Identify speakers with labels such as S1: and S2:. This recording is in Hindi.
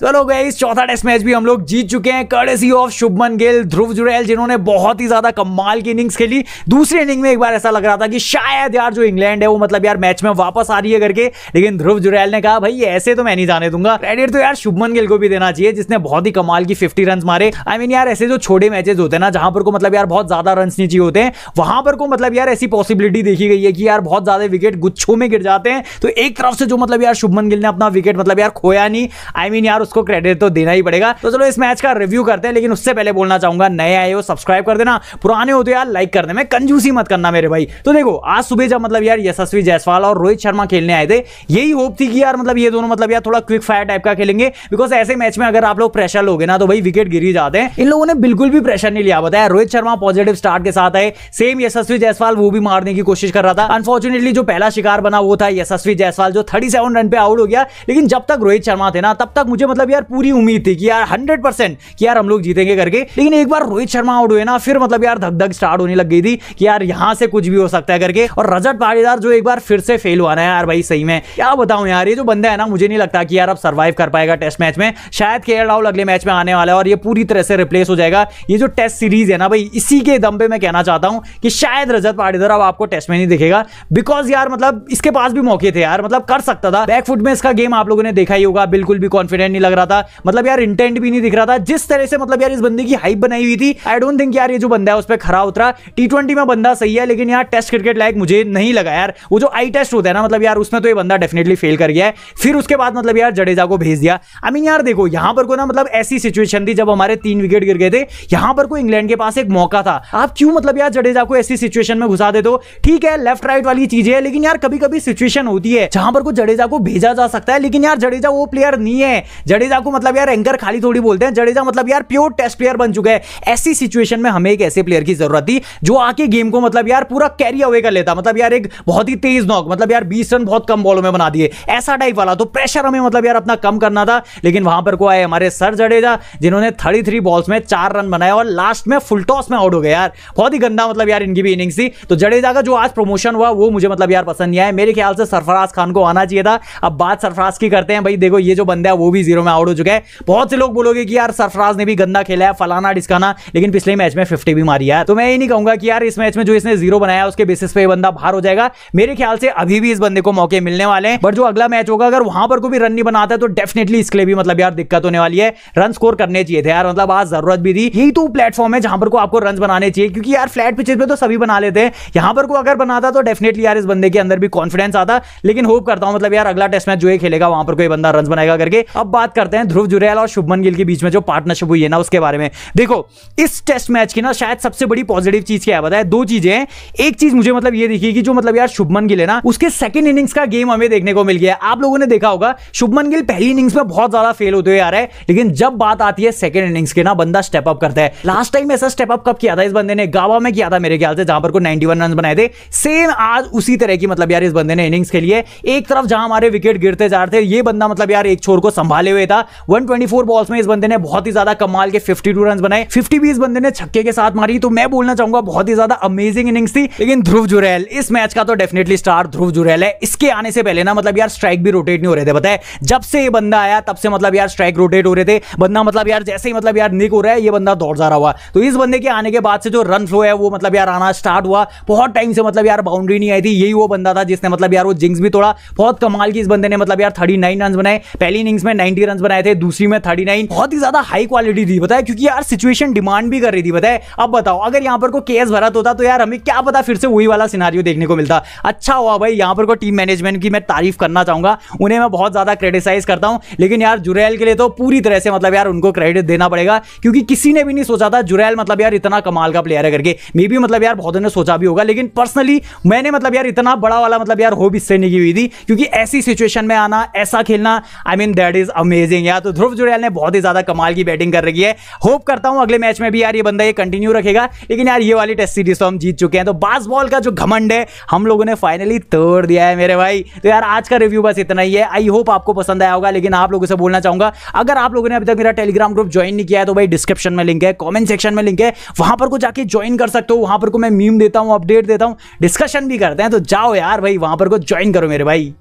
S1: चलो गए इस चौथा टेस्ट मैच भी हम लोग जीत चुके हैं कर्डेसी ऑफ शुभमन गिल ध्रुव जुड़ेल जिन्होंने बहुत ही ज्यादा कमाल की इनिंग्स खेली दूसरी इनिंग में एक बार ऐसा लग रहा था कि शायद यार जो इंग्लैंड है वो मतलब यार मैच में वापस आ रही है करके लेकिन ध्रुव जुड़ैल ने कहा भाई ऐसे तो मैं नहीं जाने दूंगा क्रेडिट तो यार शुभमन गिल को भी देना चाहिए जिसने बहुत ही कमाल की फिफ्टी रन मारे आई मीन यार ऐसे जो छोटे मैचेज होते हैं ना जहां पर को मतलब यार बहुत ज्यादा रन नीचे होते हैं वहां पर को मतलब यार ऐसी पॉसिबिलिटी देखी गई है कि यार बहुत ज्यादा विकेट गुच्छों में गिर जाते हैं तो एक तरफ से जो मतलब यार शुभमन गिल ने अपना विकेट मतलब यार खोया नहीं आई मीन यार उसको क्रेडिट तो देना ही पड़ेगा तो चलो इस मैच का रिव्यू करते हैं लेकिन उससे पहले बोलना चाहूंगा नए आए हो सब्सक्राइब कर देना पुराने हो तो यार लाइक करने में कंजूसी मत करना मेरे भाई तो देखो आज सुबह जब मतलब यार यशस्वी जायसवाल और रोहित शर्मा खेलने आए थे यही होप थी कि यार मतलब ये दोनों मतलब यार थोड़ा क्विक फायर टाइप का खेलेंगे बिकॉज ऐसे मैच में अगर आप लोग प्रेशर लोगे ना तो भाई विकेट गिर ही जाते हैं इन लोगों ने बिल्कुल भी प्रेशर नहीं लिया बताया रोहित शर्मा पॉजिटिव स्टार्ट के साथ आए सेम यशस्वी जायसवाल वो भी मारने की कोशिश कर रहा था अनफॉर्चुनेटली जो पहला शिकार बना वो था यशस्वी जायसवाल जो थर्टी रन पे आउट हो गया लेकिन जब तक रोहित शर्मा थे ना तब तक मुझे मतलब मतलब यार पूरी उम्मीद थी कि यार हंड्रेड परसेंट कि यार हम लोग जीतेंगे करके लेकिन एक बार रोहित शर्मा आउट हुए ना फिर मतलब यार धक धक स्टार्ट होने लग गई थी कि यार यहाँ से कुछ भी हो सकता है करके और रजत पाटीदार जो एक बार फिर से फेल हुआ ना यार भाई सही में क्या बताऊँ यार ये जो बंदा है ना मुझे नहीं लगता कि यार अब सर्वाइव कर पाएगा टेस्ट मैच में शायद के राहुल अगले मैच में आने वाला है और ये पूरी तरह से रिप्लेस हो जाएगा ये जो टेस्ट सीरीज है ना भाई इसी के दम पे मैं कहना चाहता हूँ कि शायद रजत पाटीदार अब आपको टेस्ट में नहीं दिखेगा बिकॉज यार मतलब इसके पास भी मौके थे यार मतलब कर सकता था बैकफुट में इसका गेम आप लोगों ने देखा ही होगा बिल्कुल भी कॉन्फिडेंट नहीं लगा लग रहा था मतलब यार इंटेंट भी नहीं दिख रहा था जिस तरह से मतलब यार इस बंदे की हाइप बनाई हुई थी आई डोंट थिंक यार ये जो बंदा है उस पर खरा उतरा टी ट्वेंटी में बंदा सही है लेकिन यार टेस्ट क्रिकेट लाइक मुझे नहीं लगा यार वो जो आई टेस्ट होता है ना मतलब यार उसमें तो ये बंदा डेफिनेटली फेल कर गया है फिर उसके बाद मतलब यार जडेजा को भेज दिया आई मीन यार देखो यहां पर को ना मतलब ऐसी सिचुएशन थी जब हमारे तीन विकेट गिर गए थे यहां पर को इंग्लैंड के पास एक मौका था आप क्यों मतलब यार जडेजा को ऐसी सिचुएशन में घुसा दे दो ठीक है लेफ्ट राइट वाली चीजें है लेकिन यार कभी कभी सिचुएशन होती है जहां पर को जडेजा को भेजा जा सकता है लेकिन यार जडेजा वो प्लेयर नहीं है जडेजा को मतलब यार एंकर खाली थोड़ी बोलते हैं जडेजा मतलब यार प्योर टेस्ट प्लेयर बन चुका है ऐसी सिचुएशन में हमें एक ऐसे प्लेयर की जरूरत थी जो आके गेम को मतलब यार पूरा कैरी अवे कर लेता मतलब यार एक बहुत ही तेज नॉक मतलब यार बीस रन बहुत कम बॉलों में बना दिए ऐसा टाइप वाला तो प्रेशर हमें मतलब यार अपना कम करना था लेकिन वहां पर को आए हमारे सर जडेजा जिन्होंने थर्टी थ्री बॉल्स में चार रन बनाए और लास्ट में फुल टॉस में आउट हो गया यार बहुत ही गंदा मतलब यार इनकी भी इनिंग्स थी तो जडेजा का जो आज प्रमोशन हुआ वो मुझे मतलब यार पसंद नहीं आया मेरे ख्याल से सरफराज खान को आना चाहिए था अब बात सरफराज की करते हैं भाई देखो ये जो बंदा है वो भी जीरो जीरो में आउट हो चुका है बहुत से लोग बोलोगे कि यार सरफराज ने भी गंदा खेला है फलाना डिस्काना लेकिन पिछले मैच में फिफ्टी भी मारी है तो मैं ये नहीं कहूंगा कि यार इस मैच में जो इसने जीरो बनाया उसके बेसिस पे बंदा बाहर हो जाएगा मेरे ख्याल से अभी भी इस बंदे को मौके मिलने वाले हैं बट जो अगला मैच होगा अगर वहां पर कोई भी रन नहीं बनाता है तो डेफिनेटली इसके लिए भी मतलब यार दिक्कत होने वाली है रन स्कोर करने चाहिए थे यार मतलब आज जरूरत भी थी यही तो प्लेटफॉर्म है जहां पर को आपको रन बनाने चाहिए क्योंकि यार फ्लैट पिचेज पे तो सभी बना लेते हैं यहां पर को अगर बनाता तो डेफिनेटली यार इस बंदे के अंदर भी कॉन्फिडेंस आता लेकिन होप करता हूं मतलब यार अगला टेस्ट मैच जो ये खेलेगा वहां पर कोई बंदा रन बनाएगा करके अब बात बात करते हैं ध्रुव जुरैल और शुभमन गिल के बीच में जो पार्टनरशिप हुई है ना उसके बारे में देखो इस टेस्ट मैच की ना शायद सबसे बड़ी पॉजिटिव चीज क्या है बताया दो चीजें एक चीज मुझे मतलब ये दिखी कि जो मतलब यार शुभमन गिल है ना उसके सेकंड इनिंग्स का गेम हमें देखने को मिल गया आप लोगों ने देखा होगा शुभमन गिल पहली इनिंग्स में बहुत ज्यादा फेल होते हुए आ रहा है लेकिन जब बात आती है सेकंड इनिंग्स के ना बंदा स्टेप अप करता है लास्ट टाइम ऐसा स्टेप अप कब किया था इस बंदे ने गावा में किया था मेरे ख्याल से जहां पर को 91 रन बनाए थे सेम आज उसी तरह की मतलब यार इस बंदे ने इनिंग्स के लिए एक तरफ जहां हमारे विकेट गिरते जा रहे थे ये बंदा मतलब यार एक छोर को संभाले हुए हुए था 124 बॉल्स में इस बंदे ने बहुत ही ज्यादा कमाल के 52 रन बनाए 50 भी इस बंदे ने छक्के के साथ मारी तो मैं बोलना चाहूंगा बहुत ही ज्यादा अमेजिंग इनिंग्स थी लेकिन ध्रुव जुरैल इस मैच का तो डेफिनेटली स्टार ध्रुव जुरैल है इसके आने से पहले ना मतलब यार स्ट्राइक भी रोटेट नहीं हो रहे थे बताए जब से ये बंदा आया तब से मतलब यार स्ट्राइक रोटेट हो रहे थे बंदा मतलब यार जैसे ही मतलब यार निक हो रहा है ये बंदा दौड़ जा रहा हुआ तो इस बंदे के आने के बाद से जो रन फ्लो है वो मतलब यार आना स्टार्ट हुआ बहुत टाइम से मतलब यार बाउंड्री नहीं आई थी यही वो बंदा था जिसने मतलब यार वो जिंग्स भी तोड़ा बहुत कमाल की इस बंदे ने मतलब यार थर्टी रन बनाए पहली इनिंग्स में नाइनटी रन बनाए थे दूसरी में थर्टी नाइन बहुत ही ज्यादा हाई क्वालिटी थी बताया क्योंकि यार सिचुएशन डिमांड भी कर रही थी बताए अब बताओ अगर यहाँ पर कोई केस भरत होता तो यार हमें क्या पता फिर से वही वाला सिनारियो देखने को मिलता अच्छा हुआ भाई यहाँ पर कोई टीम मैनेजमेंट की मैं तारीफ करना चाहूंगा उन्हें मैं बहुत ज्यादा क्रिटिसाइज करता हूँ लेकिन यार जुरैल के लिए तो पूरी तरह से मतलब यार उनको क्रेडिट देना पड़ेगा क्योंकि किसी ने भी नहीं सोचा था जुरैल मतलब यार इतना कमाल का प्लेयर है करके मे भी मतलब यार बहुत ने सोचा भी होगा लेकिन पर्सनली मैंने मतलब यार इतना बड़ा वाला मतलब यार होप इससे नहीं की हुई थी क्योंकि ऐसी सिचुएशन में आना ऐसा खेलना I mean that is amazing amazing यार तो ध्रुव जुड़ेल ने बहुत ही ज्यादा कमाल की बैटिंग कर रही है होप करता हूं अगले मैच में भी यार ये बंदा ये कंटिन्यू रखेगा लेकिन यार ये वाली टेस्ट सीरीज तो हम जीत चुके हैं तो बास बॉल का जो घमंड है हम लोगों ने फाइनली तोड़ दिया है मेरे भाई तो यार आज का रिव्यू बस इतना ही है आई होप आपको पसंद आया होगा लेकिन आप लोगों से बोलना चाहूंगा अगर आप लोगों ने अभी तक मेरा टेलीग्राम ग्रुप ज्वाइन नहीं किया है तो भाई डिस्क्रिप्शन में लिंक है कॉमेंट सेक्शन में लिंक है वहां पर को जाके ज्वाइन कर सकते हो वहां पर को मैं मीम देता हूँ अपडेट देता हूँ डिस्कशन भी करते हैं तो जाओ यार भाई वहां पर को ज्वाइन करो मेरे भाई